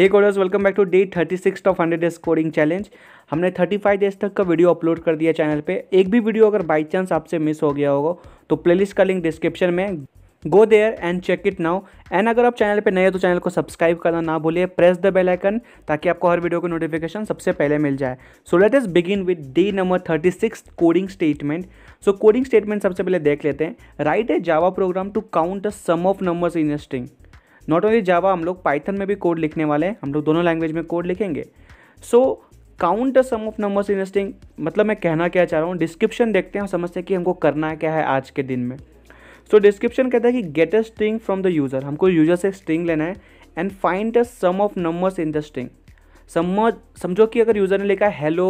hey coders welcome back to day thirty six of hundred days coding challenge हमने thirty five days तक का video upload कर दिया channel पे एक भी वीडियो अगर बाई चांस आपसे मिस हो गया होगा तो प्लेलिस्ट का लिंक डिस्क्रिप्शन में go there and check it now and अगर आप चैनल पे नए हो तो चैनल को सब्सक्राइब करना ना भूलिए प्रेस द बेल आइकन ताकि आपको हर वीडियो का नोटिफिकेशन सबसे पहले मिल जाए so let us begin with day number thirty six coding statement so coding statement सबसे पहले देख लेते हैं write a Java program to count the sum of numbers in string not only Java हम लोग पाइथन में भी कोड लिखने वाले हैं हम लोग दोनों लैंग्वेज में कोड लिखेंगे so count the sum of numbers interesting मतलब मैं कहना क्या चाह रहा हूँ डिस्क्रिप्शन देखते हैं हम समझते हैं कि हमको करना है क्या है आज के दिन में सो so, डिस्क्रिप्शन कहता है कि get a string from the user हमको यूज़र से स्ट्रिंग लेना है and find the sum of numbers in the string समझो कि अगर यूज़र ने लिखा हेलो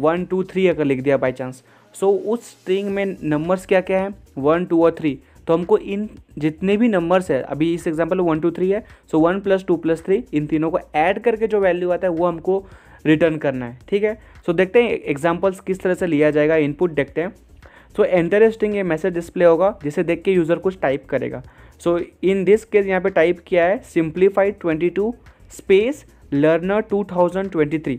वन टू थ्री अगर लिख दिया बाई चांस सो उस स्ट्रिंग में नंबर्स क्या क्या है वन टू और थ्री तो हमको इन जितने भी नंबर्स है अभी इस एग्जाम्पल वन टू थ्री है so one plus two plus three इन तीनों को ऐड करके जो वैल्यू आता है वो हमको रिटर्न करना है ठीक है सो so, देखते हैं एग्जाम्पल्स किस तरह से लिया जाएगा इनपुट देखते हैं सो इंटरेस्टिंग ये मैसेज डिस्प्ले होगा जिसे देख के यूज़र कुछ टाइप करेगा सो इन दिस केस यहाँ पे टाइप किया है simplified twenty two space learner two thousand twenty three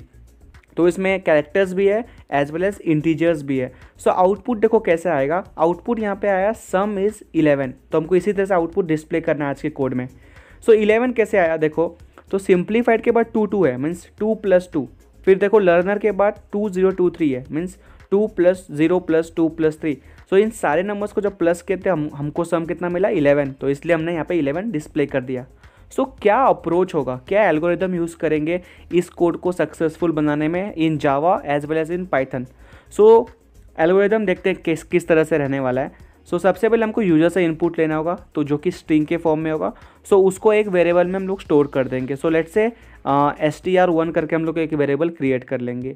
तो इसमें कैरेक्टर्स भी है एज वेल एज इंटीजर्स भी है सो so, आउटपुट देखो कैसे आएगा आउटपुट यहाँ पे आया सम इज़ इलेवन तो हमको इसी तरह से आउटपुट डिस्प्ले करना है आज के कोड में सो so, इलेवन कैसे आया देखो तो सिंप्लीफाइड के बाद टू टू है मीन्स टू प्लस टू फिर देखो लर्नर के बाद टू जीरो टू थ्री है means two plus zero plus two plus three so इन सारे नंबर्स को जब प्लस किए थे हम हमको सम कितना मिला इलेवन तो इसलिए हमने यहाँ पे इलेवन डिस्प्ले कर दिया सो so, क्या अप्रोच होगा क्या एल्गोरिदम यूज़ करेंगे इस कोड को सक्सेसफुल बनाने में in Java as well as in Python so algorithm देखते हैं किस किस तरह से रहने वाला है सो so, सबसे पहले हमको यूजर से इनपुट लेना होगा तो जो कि स्ट्रिंग के फॉर्म में होगा सो so, उसको एक वेरिएबल में हम लोग स्टोर कर देंगे सो लेट से एस टी आर वन करके हम लोग एक वेरिएबल क्रिएट कर लेंगे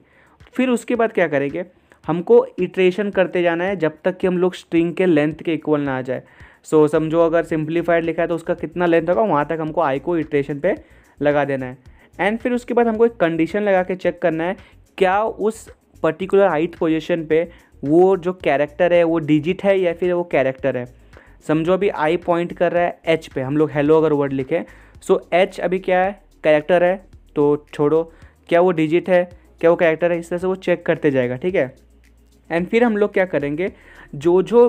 फिर उसके बाद क्या करेंगे हमको इटरेशन करते जाना है जब तक कि हम लोग स्ट्रिंग के लेंथ के इक्वल ना आ जाए सो so, समझो अगर सिंप्लीफाइड लिखा है तो उसका कितना लेंथ होगा वहाँ तक हमको आई को इटरेशन पे लगा देना है एंड फिर उसके बाद हमको एक कंडीशन लगा के चेक करना है क्या उस पर्टिकुलर हाइट पोजिशन पर वो जो कैरेक्टर है वो डिजिट है या फिर वो कैरेक्टर है समझो अभी आई पॉइंट कर रहा है एच पे हम लोग हेलो अगर वर्ड लिखें सो एच अभी क्या है कैरेक्टर है तो छोड़ो क्या वो डिजिट है क्या वो कैरेक्टर है इस तरह से वो चेक करते जाएगा ठीक है एंड फिर हम लोग क्या करेंगे जो जो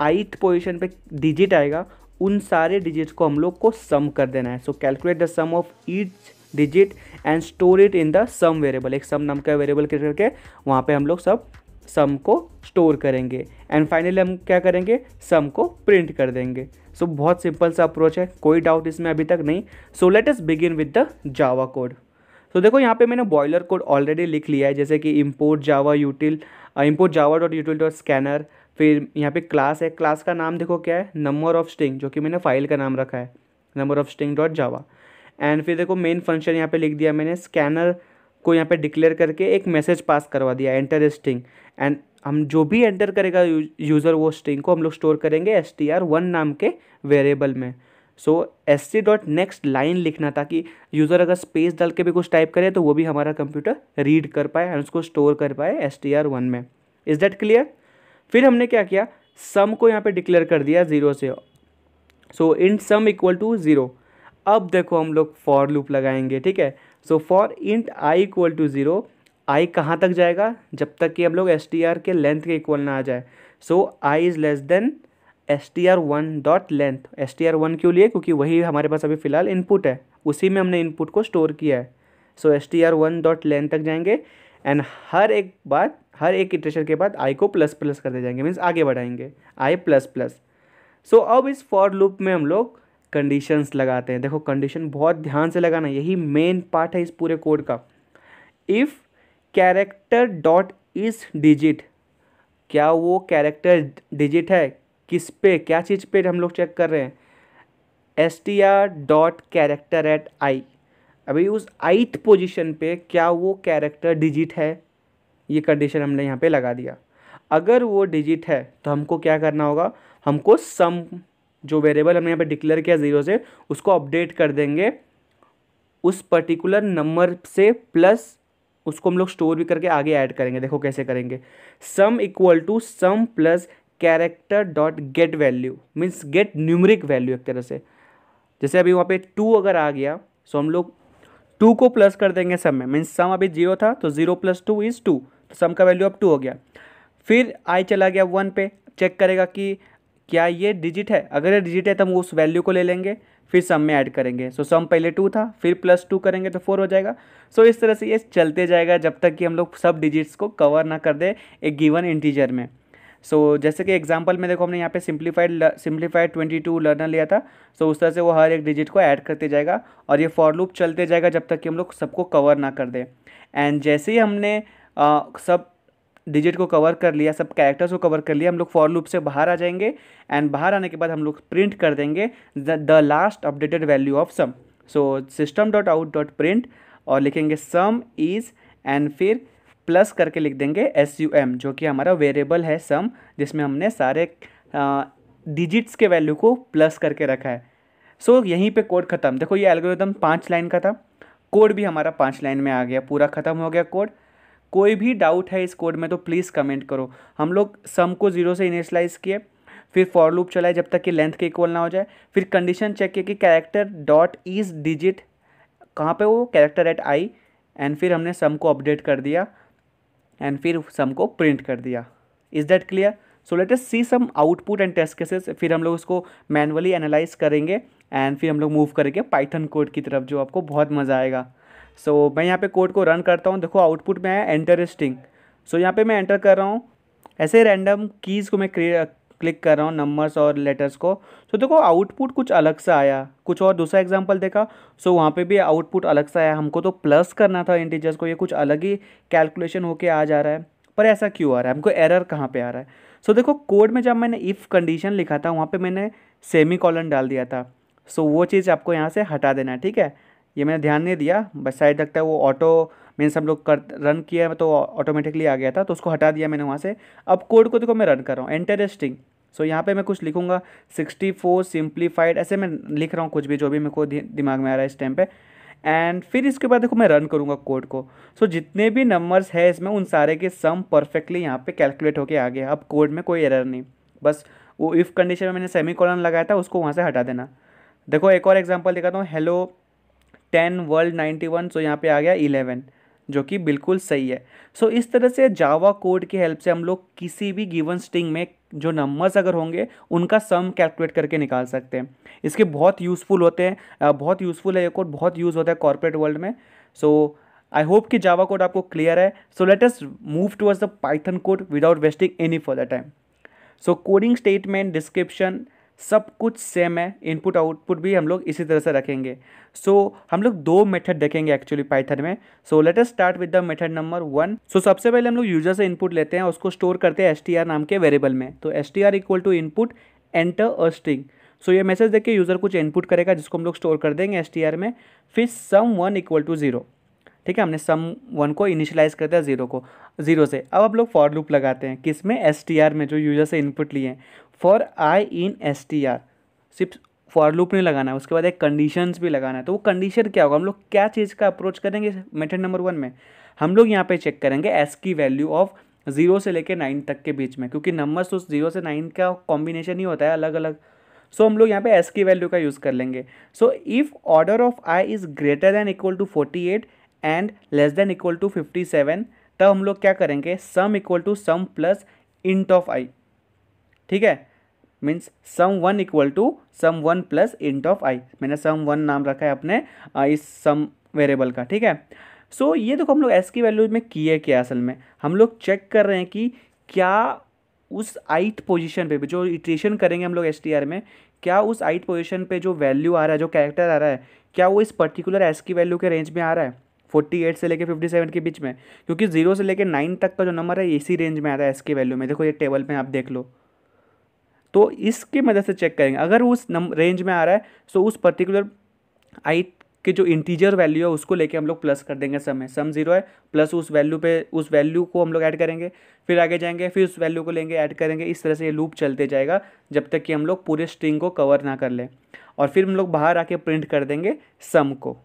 आइथ पोजिशन पर डिजिट आएगा उन सारे डिजिट्स को हम लोग को सम कर देना है so calculate the sum of each digit and store it in the sum variable एक सम नाम का वेरिएबल करके वहाँ पे हम लोग सब सम को स्टोर करेंगे एंड फाइनली हम क्या करेंगे सम को प्रिंट कर देंगे सो so, बहुत सिंपल सा अप्रोच है कोई डाउट इसमें अभी तक नहीं so let us begin with the Java code so देखो यहाँ पे मैंने बॉयलर कोड ऑलरेडी लिख लिया है जैसे कि import Java util import Java dot util dot scanner फिर यहाँ पे क्लास है क्लास का नाम देखो क्या है नंबर ऑफ स्ट्रिंग जो कि मैंने फाइल का नाम रखा है number of string dot Java and फिर देखो मेन फंक्शन यहाँ पे लिख दिया मैंने स्कैनर को यहाँ पे डिक्लेयर करके एक मैसेज पास करवा दिया एंटर स्ट्रिंग एंड हम जो भी एंटर करेगा यूज़र वो स्ट्रिंग को हम लोग स्टोर करेंगे एस टी आर वन नाम के वेरिएबल में so S C dot next line लिखना ताकि यूज़र अगर स्पेस डाल के भी कुछ टाइप करे तो वो भी हमारा कंप्यूटर रीड कर पाए एंड उसको स्टोर कर पाए एस टी आर वन में इज़ दैट क्लियर फिर हमने क्या किया सम को यहाँ पे डिक्लेयर कर दिया ज़ीरो से so int sum equal to zero अब देखो हम लोग फॉर लूप लगाएंगे ठीक है so for int I equal to zero I कहाँ तक जाएगा जब तक कि हम लोग एस टी आर के लेंथ के इक्वल ना आ जाए so I is less than S T R one dot length S T R one क्यों लिए क्योंकि वही हमारे पास अभी फ़िलहाल इनपुट है उसी में हमने इनपुट को स्टोर किया है so S T R one dot length तक जाएंगे एंड हर एक बात हर एक इटरेशन के बाद आई को प्लस प्लस कर दे जाएंगे मीन्स आगे बढ़ाएंगे आई प्लस प्लस सो अब इस फॉर लूप में हम लोग कंडीशंस लगाते हैं देखो कंडीशन बहुत ध्यान से लगाना यही मेन पार्ट है इस पूरे कोड का if character dot is digit क्या वो कैरेक्टर डिजिट है किस पे क्या चीज़ पे हम लोग चेक कर रहे हैं S T R dot character at I अभी उस आइथ पोजिशन पे क्या वो कैरेक्टर डिजिट है ये कंडीशन हमने यहाँ पे लगा दिया अगर वो डिजिट है तो हमको क्या करना होगा हमको सम जो वेरिएबल हमने यहाँ पे डिक्लेयर किया ज़ीरो से उसको अपडेट कर देंगे उस पर्टिकुलर नंबर से प्लस उसको हम लोग स्टोर भी करके आगे ऐड करेंगे देखो कैसे करेंगे sum equal to sum plus character dot get value means get numeric value एक तरह से जैसे अभी वहाँ पे टू अगर आ गया सो हम लोग टू को प्लस कर देंगे सम में मीन्स सम अभी जीरो था तो zero plus two is two sum का वैल्यू अब टू हो गया फिर आई चला गया वन पे चेक करेगा कि क्या ये डिजिट है अगर ये डिजिट है तो हम उस वैल्यू को ले लेंगे फिर सम में ऐड करेंगे सो so, सम पहले टू था फिर प्लस टू करेंगे तो फोर हो जाएगा सो so, इस तरह से ये चलते जाएगा जब तक कि हम लोग सब डिजिट्स को कवर ना कर दे एक गिवन इंटीजर में सो so, जैसे कि एग्जांपल में देखो हमने यहाँ पे simplified simplified twenty two learner लिया था सो so, उस तरह से वो हर एक डिजिट को ऐड करते जाएगा और ये फॉर लूप चलते जाएगा जब तक कि हम लोग सबको कवर ना कर दें एंड जैसे ही हमने आ, सब डिजिट को कवर कर लिया सब कैरेक्टर्स को कवर कर लिया हम लोग फॉर लूप से बाहर आ जाएंगे एंड बाहर आने के बाद हम लोग प्रिंट कर देंगे the last updated value of sum so system dot out dot print और लिखेंगे सम इज़ एंड फिर प्लस करके लिख देंगे एस यू एम जो कि हमारा वेरिएबल है सम जिसमें हमने सारे डिजिट्स के वैल्यू को प्लस करके रखा है सो so, यहीं पे कोड ख़त्म देखो ये एल्गोरिदम पाँच लाइन का था कोड भी हमारा पाँच लाइन में आ गया पूरा ख़त्म हो गया कोड कोई भी डाउट है इस कोड में तो प्लीज़ कमेंट करो हम लोग सम को जीरो से इनिशलाइज किए फिर फॉर लूप चलाए जब तक कि लेंथ के इक्वल ना हो जाए फिर कंडीशन चेक किया कि कैरेक्टर डॉट इज डिजिट कहाँ पे वो कैरेक्टर एट आई एंड फिर हमने सम को अपडेट कर दिया एंड फिर सम को प्रिंट कर दिया is that clear so let us see sum output and test cases फिर हम लोग उसको मैनुअली एनालाइज करेंगे एंड फिर हम लोग मूव करेंगे पाइथन कोड की तरफ जो आपको बहुत मज़ा आएगा सो so, मैं यहाँ पे कोड को रन करता हूँ देखो आउटपुट में आया एंटर स्टिंग सो यहाँ पे मैं एंटर कर रहा हूँ ऐसे रैंडम कीज़ को मैं क्लिक कर रहा हूँ नंबर्स और लेटर्स को सो so, देखो आउटपुट कुछ अलग सा आया कुछ और दूसरा एग्जांपल देखा सो so, वहाँ पे भी आउटपुट अलग सा आया हमको तो प्लस करना था इंटीजर्स को ये कुछ अलग ही कैलकुलेशन होके आ जा रहा है पर ऐसा क्यों आ रहा है हमको एरर कहाँ पर आ रहा है सो so, देखो कोड में जब मैंने इफ़ कंडीशन लिखा था वहाँ पर मैंने सेमी कॉलन डाल दिया था सो so, वो चीज़ आपको यहाँ से हटा देना है ठीक है ये मैंने ध्यान नहीं दिया बस शायद लगता है वो ऑटो मीन्स हम लोग कर रन किया तो ऑटोमेटिकली आ गया था तो उसको हटा दिया मैंने वहाँ से अब कोड को देखो मैं रन कर रहा हूँ इंटरेस्टिंग सो यहाँ पे मैं कुछ लिखूँगा सिक्सटी फोर सिंप्लीफाइड ऐसे मैं लिख रहा हूँ कुछ भी जो भी मेरे को दिमाग में आ रहा है इस टाइम पे एंड फिर इसके बाद देखो मैं रन करूँगा कोड को सो so, जितने भी नंबर्स है इसमें उन सारे के सम परफेक्टली यहाँ पे कैलकुलेट होके आ गया अब कोड में कोई एरर नहीं बस वो इफ़ कंडीशन में मैंने सेमी कॉलन लगाया था उसको वहाँ से हटा देना देखो एक और एग्जाम्पल दिखाता हूँ hello ten world ninety one so यहाँ पे आ गया इलेवन जो कि बिल्कुल सही है सो so, इस तरह से जावा कोड की हेल्प से हम लोग किसी भी गिवन स्ट्रिंग में जो नंबर्स अगर होंगे उनका सम कैलकुलेट करके निकाल सकते हैं इसके बहुत यूज़फुल होते हैं बहुत यूज़फुल है ये कोड बहुत यूज़ होता है कॉर्पोरेट वर्ल्ड में सो आई होप कि जावा कोड आपको क्लियर है so let us move towards the Python code without wasting any for the time so coding statement description सब कुछ सेम है इनपुट आउटपुट भी हम लोग इसी तरह से रखेंगे सो so, हम लोग दो मेथड देखेंगे एक्चुअली पाइथन में so let us start with the method number one so सबसे पहले हम लोग यूजर से इनपुट लेते हैं उसको स्टोर करते हैं एस नाम के वेरिएबल में तो S T R equal to input enter a string so ये मैसेज देख के यूज़र कुछ इनपुट करेगा जिसको हम लोग स्टोर कर देंगे एस में फिर sum one equal to zero ठीक है हमने सम वन को इनिशलाइज कर दिया जीरो को जीरो से अब हम लोग फॉर लूप लगाते हैं किस में एस टी आर में जो यूजर से इनपुट लिए हैं for I in S T R सिर्फ फॉर लूप नहीं लगाना है उसके बाद एक कंडीशंस भी लगाना है तो वो कंडीशन क्या होगा हम लोग क्या चीज़ का अप्रोच करेंगे मेथड नंबर वन में हम लोग यहाँ पे चेक करेंगे एस की वैल्यू ऑफ जीरो से लेकर नाइन तक के बीच में क्योंकि नंबर्स तो जीरो से नाइन का कॉम्बिनेशन ही होता है अलग अलग सो so, हम लोग यहाँ पे एस की वैल्यू का यूज़ कर लेंगे so if order of I is greater than equal to forty eight and less than equal to fifty seven तब हम लोग क्या करेंगे sum equal to sum plus int of I ठीक है means sum one equal to sum one plus int of I मैंने sum one नाम रखा है अपने इस सम वेरिएबल का ठीक है सो so, ये देखो हम लोग एस की वैल्यूज में किए क्या असल में हम लोग चेक कर रहे हैं कि क्या उस आइट पोजीशन पे जो इट्रेशन करेंगे हम लोग एस में क्या उस आइट पोजीशन पे जो वैल्यू आ रहा है जो कैरेक्टर आ रहा है क्या वो इस पर्टिकुलर एस की वैल्यू के रेंज में आ रहा है फोर्टी एट से लेकर फिफ्टी सेवन के बीच में क्योंकि जीरो से लेकर नाइन तक का जो नंबर है इसी रेंज में आ रहा है एस की वैल्यू में देखो ये टेबल में आप देख लो तो इसकी मदद से चेक करेंगे अगर उस नम रेंज में आ रहा है सो तो उस पर्टिकुलर आई के जो इंटीजर वैल्यू है उसको लेके हम लोग प्लस कर देंगे सम है सम जीरो है प्लस उस वैल्यू पे उस वैल्यू को हम लोग ऐड करेंगे फिर आगे जाएंगे फिर उस वैल्यू को लेंगे ऐड करेंगे इस तरह से ये लूप चलते जाएगा जब तक कि हम लोग पूरे स्ट्रिंग को कवर ना कर लें और फिर हम लोग बाहर आके प्रिंट कर देंगे सम को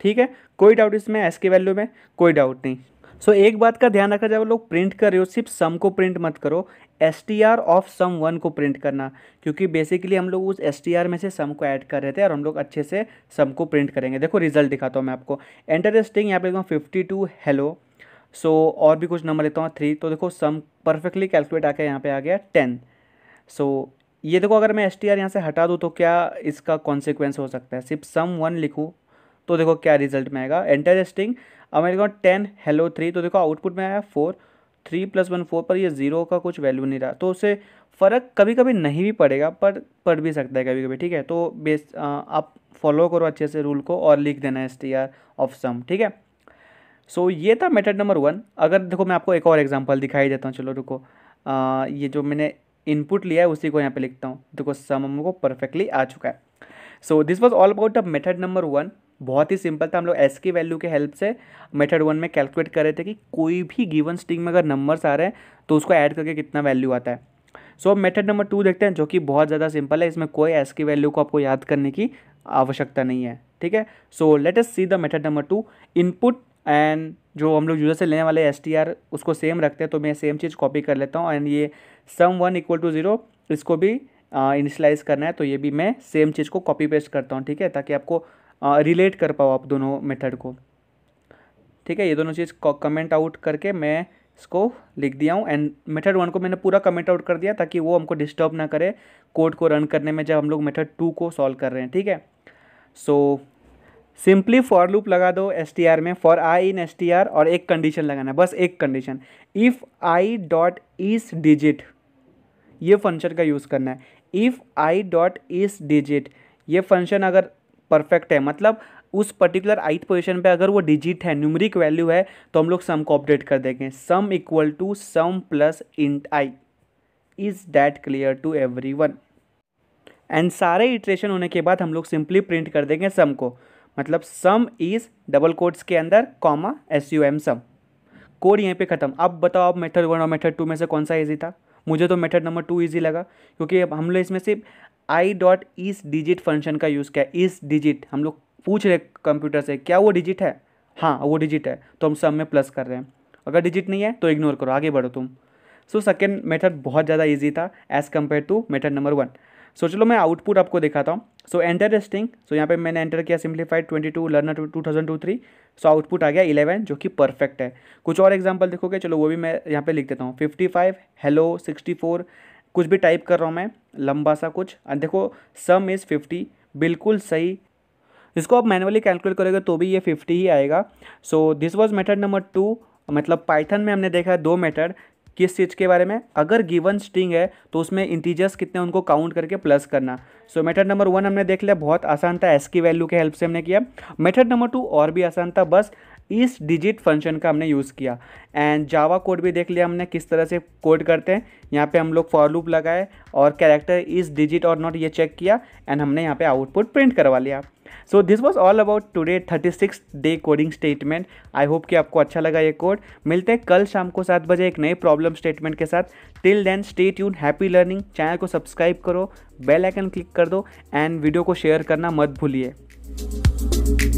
ठीक है कोई डाउट इसमें एस के वैल्यू में कोई डाउट नहीं सो एक बात का ध्यान रखा जब लोग प्रिंट कर रहे हो सिर्फ सम को प्रिंट मत करो S T R of sum one को प्रिंट करना क्योंकि बेसिकली हम लोग उस एस टी आर में से सम को ऐड कर रहे थे और हम लोग अच्छे से सम को प्रिंट करेंगे देखो रिजल्ट दिखाता हूँ मैं आपको इंटरेस्टिंग यहाँ पे देखा फिफ्टी टू हेलो सो और भी कुछ नंबर लेता हूँ थ्री तो देखो सम परफेक्टली कैलकुलेट आकर यहाँ पे आ गया टेन सो so, ये देखो अगर मैं एस टी आर यहाँ से हटा दूँ तो क्या इसका कॉन्सिक्वेंस हो सकता है सिर्फ सम वन लिखूँ तो देखो क्या रिजल्ट में आएगा इंटरेस्टिंग अब मैं को टेन हेलो थ्री तो देखो आउटपुट में आया four three plus one four पर ये ज़ीरो का कुछ वैल्यू नहीं रहा तो उसे फ़र्क कभी कभी नहीं भी पड़ेगा पर पड़ भी सकता है कभी कभी ठीक है तो बेस आ, आप फॉलो करो अच्छे से रूल को और लिख देना S T R of sum ठीक है सो ये था मेथड नंबर वन अगर देखो मैं आपको एक और एग्जांपल दिखाई देता हूँ चलो रुको आ, ये जो मैंने इनपुट लिया है उसी को यहाँ पे लिखता हूँ देखो सम हमको परफेक्टली आ चुका है so this was all about the method number one बहुत ही सिंपल था हम लोग एस की वैल्यू के हेल्प से मेथड वन में कैलकुलेट कर रहे थे कि कोई भी गिवन स्ट्रिंग में अगर नंबर्स आ रहे हैं तो उसको ऐड करके कितना वैल्यू आता है सो अब मेथड नंबर टू देखते हैं जो कि बहुत ज़्यादा सिंपल है इसमें कोई एस की वैल्यू को आपको याद करने की आवश्यकता नहीं है ठीक है so let's see the method number two input and जो हम लोग यूज़र से लेने वाले एस टी आर उसको सेम रखते हैं तो मैं सेम चीज़ कॉपी कर लेता हूँ एंड ये sum one equal to zero इसको भी इनिशलाइज करना है तो ये भी मैं सेम चीज़ को कॉपी पेस्ट करता हूँ ठीक है ताकि आपको रिलेट कर पाओ आप दोनों मेथड को ठीक है ये दोनों चीज़ कमेंट आउट करके मैं इसको लिख दिया हूँ एंड मेथड वन को मैंने पूरा कमेंट आउट कर दिया ताकि वो हमको डिस्टर्ब ना करे कोड को रन करने में जब हम लोग मेथड टू को सॉल्व कर रहे हैं ठीक है सो सिंपली फॉर लूप लगा दो एस टी आर में for I in S T R और एक कंडीशन लगाना है बस एक condition if I dot is digit ये फंक्शन का यूज़ करना है if I dot is digit ये फंक्शन अगर परफेक्ट है मतलब उस पर्टिकुलर आइथ पोजिशन पे अगर वो डिजिट है न्यूमरिक वैल्यू है तो हम लोग सम को अपडेट कर देंगे sum equal to sum plus int I is that clear to everyone and सारे इटरेशन होने के बाद हम लोग सिंपली प्रिंट कर देंगे सम को मतलब सम इज डबल कोड्स के अंदर comma S U M sum code यहीं पे ख़त्म अब बताओ आप मेथड वन और मेथड टू में से कौन सा ईजी था मुझे तो मेथड नंबर टू ईजी लगा क्योंकि अब हम लोग इसमें सिर्फ I dot is digit function का यूज़ किया इस डिजिट हम लोग पूछ रहे कंप्यूटर से क्या वो डिजिट है हाँ वो डिजिट है तो हम सब में प्लस कर रहे हैं अगर डिजिट नहीं है तो इग्नोर करो आगे बढ़ो तुम सो सेकेंड मेथड बहुत ज़्यादा ईजी था as compare to method number one so चलो मैं आउटपुट आपको दिखाता हूँ सो एंटर स्ट्रिंग सो यहाँ पे मैंने एंटर किया simplified twenty two learner two thousand two three so output आ गया इलेवन जो कि परफेक्ट है कुछ और एग्जाम्पल देखोगे चलो वो भी मैं यहाँ पे लिख देता हूँ fifty five hello sixty four कुछ भी टाइप कर रहा हूँ मैं लंबा सा कुछ देखो सम इज़ फिफ्टी बिल्कुल सही इसको आप मैनुअली कैलकुलेट करोगे तो भी ये फिफ्टी ही आएगा so this was method number two मतलब पाइथन में हमने देखा है दो मेथड किस चीज़ के बारे में अगर गिवन स्ट्रिंग है तो उसमें इंटीजर्स कितने उनको काउंट करके प्लस करना सो मेथड नंबर वन हमने देख लिया बहुत आसान था एस की वैल्यू के हेल्प से हमने किया मेथड नंबर टू और भी आसान था बस इस डिजिट फंक्शन का हमने यूज़ किया एंड जावा कोड भी देख लिया हमने किस तरह से कोड करते हैं यहाँ पे हम लोग फॉर लूप लगाए और कैरेक्टर इस डिजिट और नॉट ये चेक किया एंड हमने यहाँ पे आउटपुट प्रिंट करवा लिया so this was all about today thirty six day coding statement I hope कि आपको अच्छा लगा ये कोड मिलते हैं कल शाम को सात बजे एक नए प्रॉब्लम स्टेटमेंट के साथ till then stay tune happy learning channel को सब्सक्राइब करो बेल आइकन क्लिक कर दो एंड वीडियो को शेयर करना मत भूलिए